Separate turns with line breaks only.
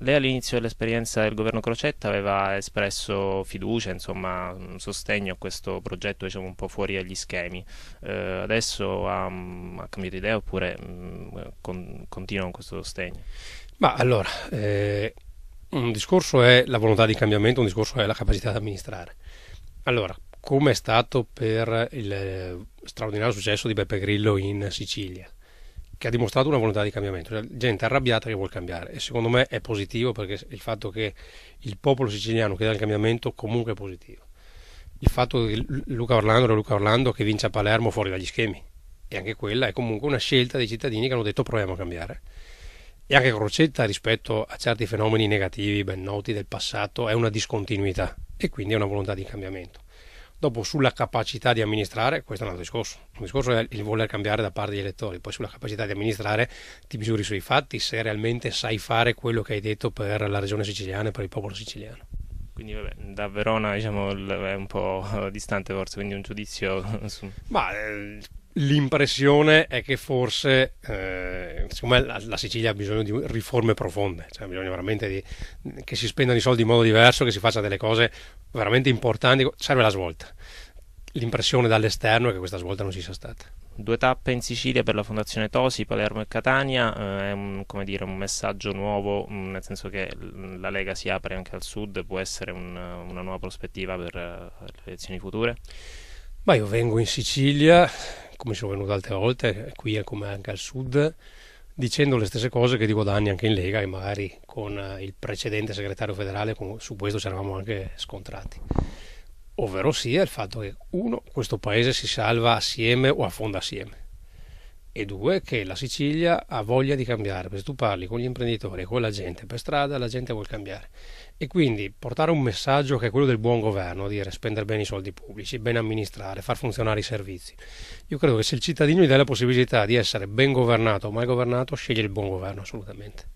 Lei all'inizio dell'esperienza del governo Crocetta aveva espresso fiducia, insomma, sostegno a questo progetto diciamo, un po' fuori agli schemi. Eh, adesso ha, mm, ha, cambiato idea oppure mm, con, continua con questo sostegno?
Ma allora, eh, un discorso è la volontà di cambiamento, un discorso è la capacità di amministrare. Allora, come è stato per il eh, straordinario successo di Beppe Grillo in Sicilia? che ha dimostrato una volontà di cambiamento, cioè gente arrabbiata che vuole cambiare e secondo me è positivo perché il fatto che il popolo siciliano chieda il cambiamento comunque è positivo. Il fatto che Luca Orlando Luca Orlando che vince a Palermo fuori dagli schemi e anche quella è comunque una scelta dei cittadini che hanno detto proviamo a cambiare. E anche Crocetta rispetto a certi fenomeni negativi ben noti del passato è una discontinuità e quindi è una volontà di cambiamento. Dopo sulla capacità di amministrare, questo è un altro discorso. Un discorso è il voler cambiare da parte degli elettori, poi sulla capacità di amministrare ti misuri sui fatti se realmente sai fare quello che hai detto per la regione siciliana e per il popolo siciliano.
Quindi vabbè, da Verona diciamo, è
un po' distante forse, quindi un giudizio Ma eh, L'impressione è che forse, eh, siccome la, la, Sicilia ha bisogno di riforme profonde, cioè bisogna veramente di, che si spendano i soldi in modo diverso, che si faccia delle cose veramente importanti, serve la svolta. L'impressione dall'esterno è che questa svolta non ci sia stata. Due tappe in
Sicilia per la Fondazione Tosi, Palermo e Catania, eh, è un, dire, un, messaggio nuovo, mm, nel senso che la Lega si apre anche al sud, può essere un, una nuova prospettiva per eh,
le elezioni future? Ma io vengo in Sicilia, come sono venuto altre volte, qui come anche al sud, dicendo le stesse cose che dico da anni anche in Lega e magari con eh, il precedente segretario federale con, su questo ci eravamo anche scontrati. Ovvero sia il fatto che uno, questo paese si salva assieme o affonda assieme e due che la Sicilia ha voglia di cambiare, perché se tu parli con gli imprenditori, con la gente per strada, la gente vuole cambiare. E quindi portare un messaggio che è quello del buon governo, dire spendere bene i soldi pubblici, ben amministrare, far funzionare i servizi. Io credo che se il cittadino gli dà la possibilità di essere ben governato o mal governato, sceglie il buon governo assolutamente.